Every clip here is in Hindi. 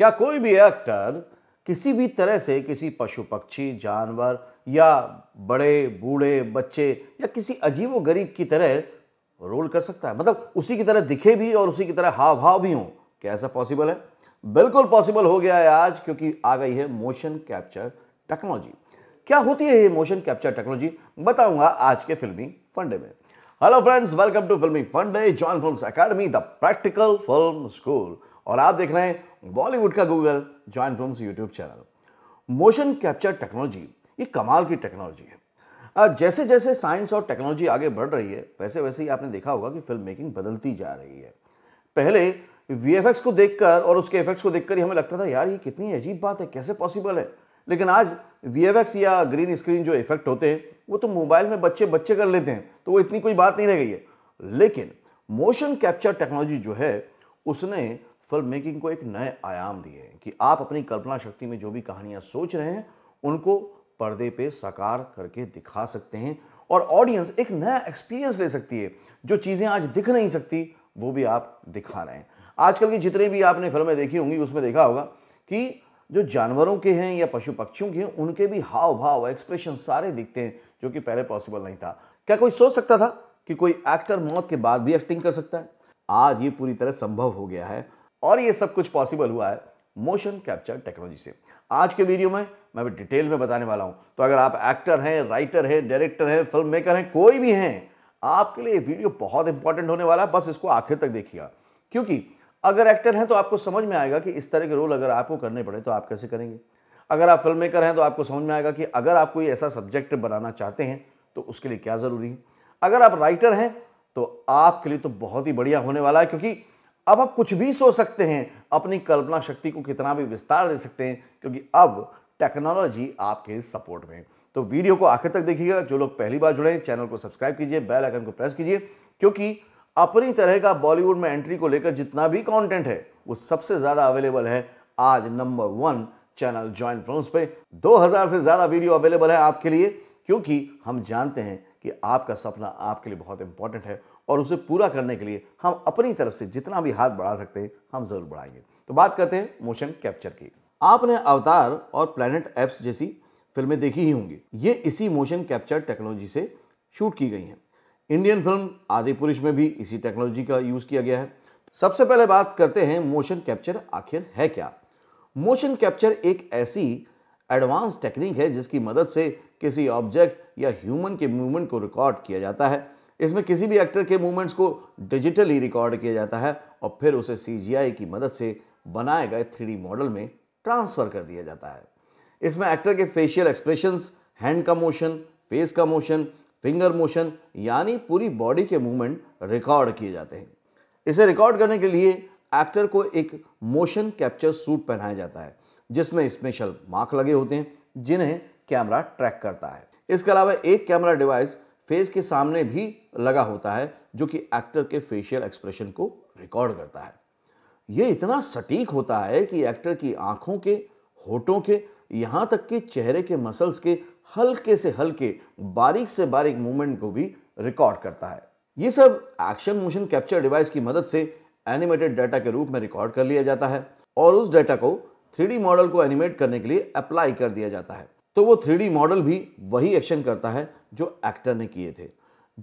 क्या कोई भी एक्टर किसी भी तरह से किसी पशु पक्षी जानवर या बड़े बूढ़े बच्चे या किसी अजीब व गरीब की तरह रोल कर सकता है मतलब उसी की तरह दिखे भी और उसी की तरह हाव भाव भी हों क्या ऐसा पॉसिबल है बिल्कुल पॉसिबल हो गया है आज क्योंकि आ गई है मोशन कैप्चर टेक्नोलॉजी क्या होती है ये मोशन कैप्चर टेक्नोलॉजी बताऊंगा आज के फिल्मी फंडे में हेलो फ्रेंड्स वेलकम टू फिल्मी फंडे join film academy the practical film school और आप देख रहे हैं बॉलीवुड का Google join film YouTube channel motion capture technology ये कमाल की टेक्नोलॉजी है जैसे जैसे साइंस और टेक्नोलॉजी आगे बढ़ रही है वैसे वैसे ही आपने देखा होगा कि फिल्म मेकिंग बदलती जा रही है पहले वी को देखकर और उसके इफेक्ट्स को देखकर ही हमें लगता था यार ये कितनी अजीब बात है कैसे पॉसिबल है लेकिन आज वी या ग्रीन स्क्रीन जो इफेक्ट होते हैं वो तो मोबाइल में बच्चे बच्चे कर लेते हैं तो वो इतनी कोई बात नहीं रह गई है लेकिन मोशन कैप्चर टेक्नोलॉजी जो है उसने फिल्म मेकिंग को एक नए आयाम दिए हैं कि आप अपनी कल्पना शक्ति में जो भी कहानियाँ सोच रहे हैं उनको पर्दे पे साकार करके दिखा सकते हैं और ऑडियंस एक नया एक्सपीरियंस ले सकती है जो चीज़ें आज दिख नहीं सकती वो भी आप दिखा रहे हैं आजकल की जितने भी आपने फिल्में देखी होंगी उसमें देखा होगा कि जो जानवरों के हैं या पशु पक्षियों के हैं उनके भी हाव भाव एक्सप्रेशन सारे दिखते हैं जो कि पहले पॉसिबल नहीं था क्या कोई सोच सकता था कि कोई एक्टर मौत के बाद भी एक्टिंग कर सकता है आज ये पूरी तरह संभव हो गया है और ये सब कुछ पॉसिबल हुआ है मोशन कैप्चर टेक्नोलॉजी से आज के वीडियो में मैं भी डिटेल में बताने वाला हूं तो अगर आप एक्टर हैं राइटर हैं डायरेक्टर हैं फिल्म मेकर हैं कोई भी हैं आपके लिए वीडियो बहुत इंपॉर्टेंट होने वाला है बस इसको आखिर तक देखिएगा क्योंकि अगर एक्टर हैं तो आपको समझ में आएगा कि इस तरह के रोल अगर आपको करने पड़े तो आप कैसे करेंगे अगर आप फिल्म मेकर हैं तो आपको समझ में आएगा कि अगर आप कोई ऐसा सब्जेक्ट बनाना चाहते हैं तो उसके लिए क्या ज़रूरी है अगर आप राइटर हैं तो आपके लिए तो बहुत ही बढ़िया होने वाला है क्योंकि अब आप कुछ भी सोच सकते हैं अपनी कल्पना शक्ति को कितना भी विस्तार दे सकते हैं क्योंकि अब टेक्नोलॉजी आपके सपोर्ट में तो वीडियो को आखिर तक देखिएगा जो लोग पहली बार जुड़े हैं चैनल को सब्सक्राइब कीजिए बेल आइकन को प्रेस कीजिए क्योंकि अपनी तरह का बॉलीवुड में एंट्री को लेकर जितना भी कंटेंट है वो सबसे ज़्यादा अवेलेबल है आज number one channel join films पे 2000 से ज़्यादा वीडियो अवेलेबल है आपके लिए क्योंकि हम जानते हैं कि आपका सपना आपके लिए बहुत इंपॉर्टेंट है और उसे पूरा करने के लिए हम अपनी तरफ से जितना भी हाथ बढ़ा सकते हैं हम ज़रूर बढ़ाएंगे तो बात करते हैं मोशन कैप्चर की आपने अवतार और प्लानट एप्स जैसी फिल्में देखी ही होंगी ये इसी मोशन कैप्चर टेक्नोलॉजी से शूट की गई हैं इंडियन फिल्म आदि पुरुष में भी इसी टेक्नोलॉजी का यूज़ किया गया है सबसे पहले बात करते हैं मोशन कैप्चर आखिर है क्या मोशन कैप्चर एक ऐसी एडवांस टेक्निक है जिसकी मदद से किसी ऑब्जेक्ट या ह्यूमन के मूवमेंट को रिकॉर्ड किया जाता है इसमें किसी भी एक्टर के मूवमेंट्स को डिजिटली रिकॉर्ड किया जाता है और फिर उसे सी की मदद से बनाए गए थ्री मॉडल में ट्रांसफ़र कर दिया जाता है इसमें एक्टर के फेशियल एक्सप्रेशंस हैंड का मोशन फेस का मोशन फिंगर मोशन यानी पूरी बॉडी के मूवमेंट रिकॉर्ड किए जाते हैं इसे रिकॉर्ड करने के लिए एक्टर को एक मोशन कैप्चर सूट पहनाया जाता है जिसमें स्पेशल मार्क लगे होते हैं जिन्हें कैमरा ट्रैक करता है इसके अलावा एक कैमरा डिवाइस फेस के सामने भी लगा होता है जो कि एक्टर के फेशियल एक्सप्रेशन को रिकॉर्ड करता है ये इतना सटीक होता है कि एक्टर की आंखों के होठों के यहाँ तक कि चेहरे के मसल्स के हल्के से हल्के बारीक से बारीक मूवमेंट को भी रिकॉर्ड करता है ये सब एक्शन मोशन कैप्चर डिवाइस की मदद से एनिमेटेड डाटा के रूप में रिकॉर्ड कर लिया जाता है और उस डाटा को थ्री मॉडल को एनिमेट करने के लिए अप्लाई कर दिया जाता है तो वो थ्री मॉडल भी वही एक्शन करता है जो एक्टर ने किए थे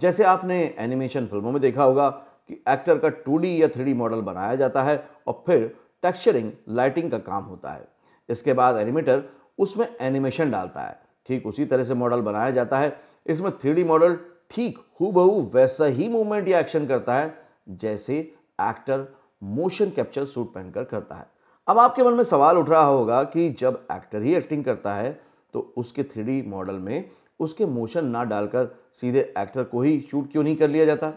जैसे आपने एनिमेशन फिल्मों में देखा होगा कि एक्टर का टू या थ्री मॉडल बनाया जाता है और फिर टेक्सचरिंग लाइटिंग का काम होता है इसके बाद एनिमेटर उसमें एनिमेशन डालता है ठीक उसी तरह से मॉडल बनाया जाता है इसमें थ्री मॉडल ठीक हु वैसा ही मूवमेंट या एक्शन करता है जैसे एक्टर मोशन कैप्चर सूट पहनकर करता है अब आपके मन में सवाल उठ रहा होगा कि जब एक्टर ही एक्टिंग करता है तो उसके थ्री मॉडल में उसके मोशन ना डालकर सीधे एक्टर को ही शूट क्यों नहीं कर लिया जाता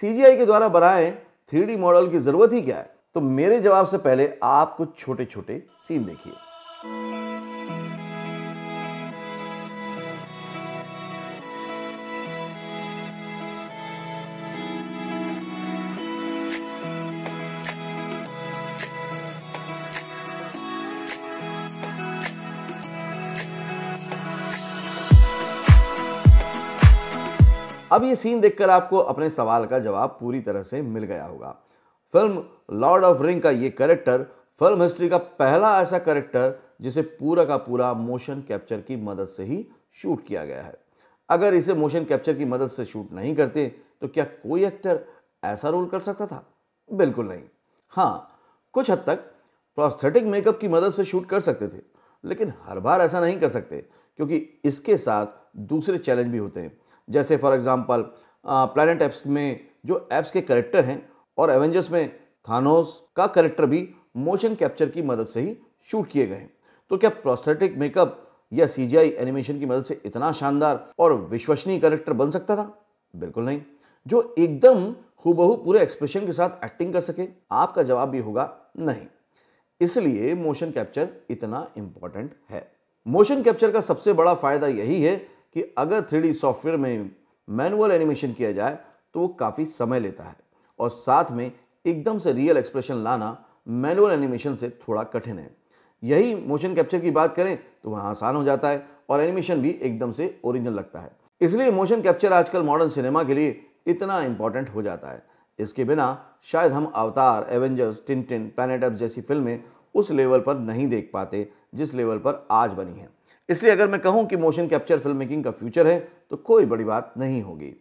सी के द्वारा बनाए थ्री मॉडल की ज़रूरत ही क्या है तो मेरे जवाब से पहले आप कुछ छोटे छोटे सीन देखिए अब ये सीन देखकर आपको अपने सवाल का जवाब पूरी तरह से मिल गया होगा फिल्म लॉर्ड ऑफ रिंग का ये करेक्टर फिल्म हिस्ट्री का पहला ऐसा करेक्टर जिसे पूरा का पूरा मोशन कैप्चर की मदद से ही शूट किया गया है अगर इसे मोशन कैप्चर की मदद से शूट नहीं करते तो क्या कोई एक्टर ऐसा रोल कर सकता था बिल्कुल नहीं हाँ कुछ हद तक प्रोस्थेटिक मेकअप की मदद से शूट कर सकते थे लेकिन हर बार ऐसा नहीं कर सकते क्योंकि इसके साथ दूसरे चैलेंज भी होते हैं जैसे फॉर एग्जांपल प्लानट एप्स में जो एप्स के करेक्टर हैं और एवेंजर्स में थानोस का करेक्टर भी मोशन कैप्चर की मदद से ही शूट किए गए तो क्या प्रोस्थेटिक मेकअप या सी एनिमेशन की मदद से इतना शानदार और विश्वसनीय करेक्टर बन सकता था बिल्कुल नहीं जो एकदम हूबहू पूरे एक्सप्रेशन के साथ एक्टिंग कर सके आपका जवाब भी होगा नहीं इसलिए मोशन कैप्चर इतना इंपॉर्टेंट है मोशन कैप्चर का सबसे बड़ा फायदा यही है कि अगर थ्री सॉफ्टवेयर में मैनुअल एनिमेशन किया जाए तो वो काफ़ी समय लेता है और साथ में एकदम से रियल एक्सप्रेशन लाना मैनुअल एनिमेशन से थोड़ा कठिन है यही मोशन कैप्चर की बात करें तो वहाँ आसान हो जाता है और एनिमेशन भी एकदम से ओरिजिनल लगता है इसलिए मोशन कैप्चर आजकल मॉडर्न सिनेमा के लिए इतना इम्पॉर्टेंट हो जाता है इसके बिना शायद हम अवतार एवेंजर्स टिन टिन प्लानट जैसी फिल्में उस लेवल पर नहीं देख पाते जिस लेवल पर आज बनी है इसलिए अगर मैं कहूँ कि मोशन कैप्चर फिल्म मेकिंग का फ्यूचर है तो कोई बड़ी बात नहीं होगी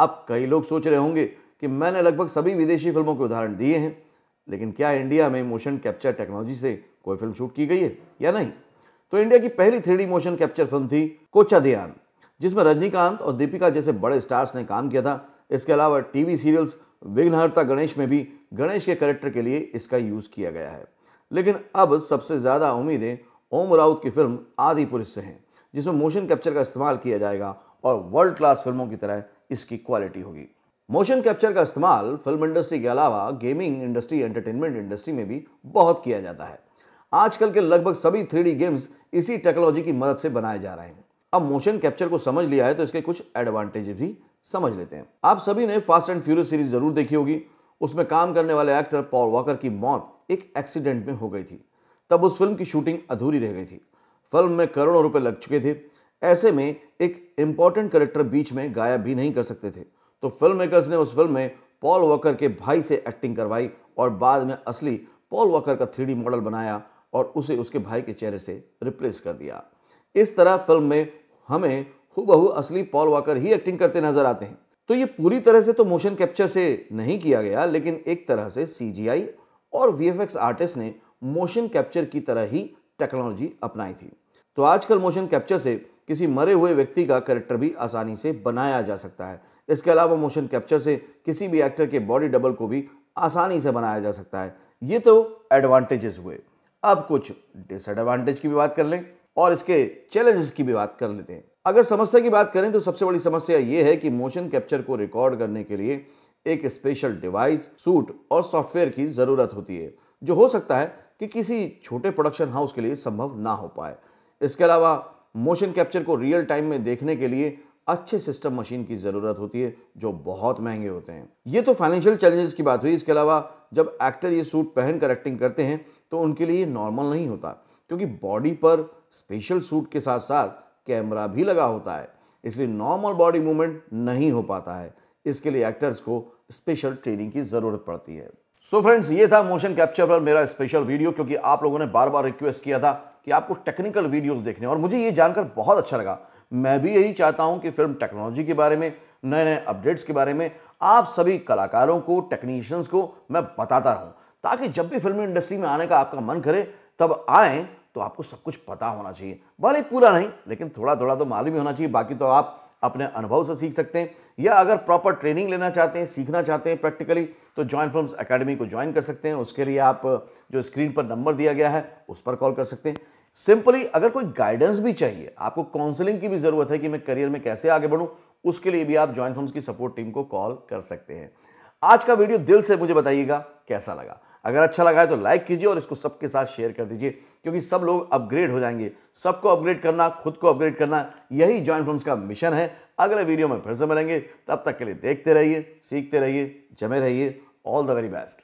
अब कई लोग सोच रहे होंगे कि मैंने लगभग सभी विदेशी फिल्मों के उदाहरण दिए हैं लेकिन क्या इंडिया में मोशन कैप्चर टेक्नोलॉजी से कोई फिल्म शूट की गई है या नहीं तो इंडिया की पहली थ्री मोशन कैप्चर फिल्म थी कोचा दयान जिसमें रजनीकांत और दीपिका जैसे बड़े स्टार्स ने काम किया था इसके अलावा टीवी सीरियल्स विघ्नहर्ता गणेश में भी गणेश के करेक्टर के लिए इसका यूज़ किया गया है लेकिन अब सबसे ज़्यादा उम्मीदें ओम राउत की फिल्म आदि पुरुष से है जिसमें मोशन कैप्चर का इस्तेमाल किया जाएगा और वर्ल्ड क्लास फिल्मों की तरह इसकी क्वालिटी होगी मोशन कैप्चर का इस्तेमाल फिल्म इंडस्ट्री के अलावा गेमिंग इंडस्ट्री एंटरटेनमेंट इंडस्ट्री में भी बहुत किया जाता है आजकल के लगभग सभी थ्री गेम्स इसी टेक्नोलॉजी की मदद से बनाए जा रहे हैं अब मोशन कैप्चर को समझ लिया है तो इसके कुछ एडवांटेज भी समझ लेते हैं आप सभी ने फास्ट एंड फ्यूरियस सीरीज जरूर देखी होगी उसमें काम करने वाले एक्टर पॉल वॉकर की मौत एक एक्सीडेंट में हो गई थी तब उस फिल्म की शूटिंग अधूरी रह गई थी फिल्म में करोड़ों रुपए लग चुके थे ऐसे में एक इम्पॉर्टेंट करेक्टर बीच में गायब भी नहीं कर सकते थे तो फिल्म मेकर्स ने उस फिल्म में पॉल वॉकर के भाई से एक्टिंग करवाई और बाद में असली पॉल वॉकर का थ्री मॉडल बनाया और उसे उसके भाई के चेहरे से रिप्लेस कर दिया इस तरह फिल्म में हमें हूबहू असली पॉल वॉकर ही एक्टिंग करते नजर आते हैं तो ये पूरी तरह से तो मोशन कैप्चर से नहीं किया गया लेकिन एक तरह से सी और वी आर्टिस्ट ने मोशन कैप्चर की तरह ही टेक्नोलॉजी अपनाई थी तो आजकल मोशन कैप्चर से किसी मरे हुए व्यक्ति का करेक्टर भी आसानी से बनाया जा सकता है इसके अलावा मोशन कैप्चर से किसी भी एक्टर के बॉडी डबल को भी आसानी से बनाया जा सकता है ये तो एडवांटेजेस हुए अब कुछ डिसएडवांटेज की भी बात कर लें और इसके चैलेंजेस की भी बात कर लेते हैं अगर समस्या की बात करें तो सबसे बड़ी समस्या ये है कि मोशन कैप्चर को रिकॉर्ड करने के लिए एक स्पेशल डिवाइस सूट और सॉफ्टवेयर की ज़रूरत होती है जो हो सकता है कि किसी छोटे प्रोडक्शन हाउस के लिए संभव ना हो पाए इसके अलावा मोशन कैप्चर को रियल टाइम में देखने के लिए अच्छे सिस्टम मशीन की ज़रूरत होती है जो बहुत महंगे होते हैं ये तो फाइनेंशियल चैलेंजेस की बात हुई इसके अलावा जब एक्टर ये सूट पहन कर एक्टिंग करते हैं तो उनके लिए नॉर्मल नहीं होता क्योंकि बॉडी पर स्पेशल सूट के साथ साथ कैमरा भी लगा होता है इसलिए नॉर्मल बॉडी मूवमेंट नहीं हो पाता है इसके लिए एक्टर्स को स्पेशल ट्रेनिंग की ज़रूरत पड़ती है सो so फ्रेंड्स ये था मोशन कैप्चर पर मेरा स्पेशल वीडियो क्योंकि आप लोगों ने बार बार रिक्वेस्ट किया था कि आपको टेक्निकल वीडियोस देखने और मुझे ये जानकर बहुत अच्छा लगा मैं भी यही चाहता हूं कि फिल्म टेक्नोलॉजी के बारे में नए नए अपडेट्स के बारे में आप सभी कलाकारों को टेक्नीशियंस को मैं बताता रहूँ ताकि जब भी फिल्म इंडस्ट्री में आने का आपका मन करे तब आए तो आपको सब कुछ पता होना चाहिए भले पूरा नहीं लेकिन थोड़ा थोड़ा तो मालूम ही होना चाहिए बाकी तो आप अपने अनुभव से सीख सकते हैं या अगर प्रॉपर ट्रेनिंग लेना चाहते हैं सीखना चाहते हैं प्रैक्टिकली तो जॉइन फिल्म अकेडमी को ज्वाइन कर सकते हैं उसके लिए आप जो स्क्रीन पर नंबर दिया गया है उस पर कॉल कर सकते हैं सिंपली अगर कोई गाइडेंस भी चाहिए आपको काउंसलिंग की भी ज़रूरत है कि मैं करियर में कैसे आगे बढ़ूँ उसके लिए भी आप ज्वाइंट फर्म्स की सपोर्ट टीम को कॉल कर सकते हैं आज का वीडियो दिल से मुझे बताइएगा कैसा लगा अगर अच्छा लगा है तो लाइक कीजिए और इसको सबके साथ शेयर कर दीजिए क्योंकि सब लोग अपग्रेड हो जाएंगे सबको अपग्रेड करना खुद को अपग्रेड करना यही ज्वाइन फॉर्म्स का मिशन है अगले वीडियो में फिर से मिलेंगे तब तक के लिए देखते रहिए सीखते रहिए जमे रहिए ऑल द वेरी बेस्ट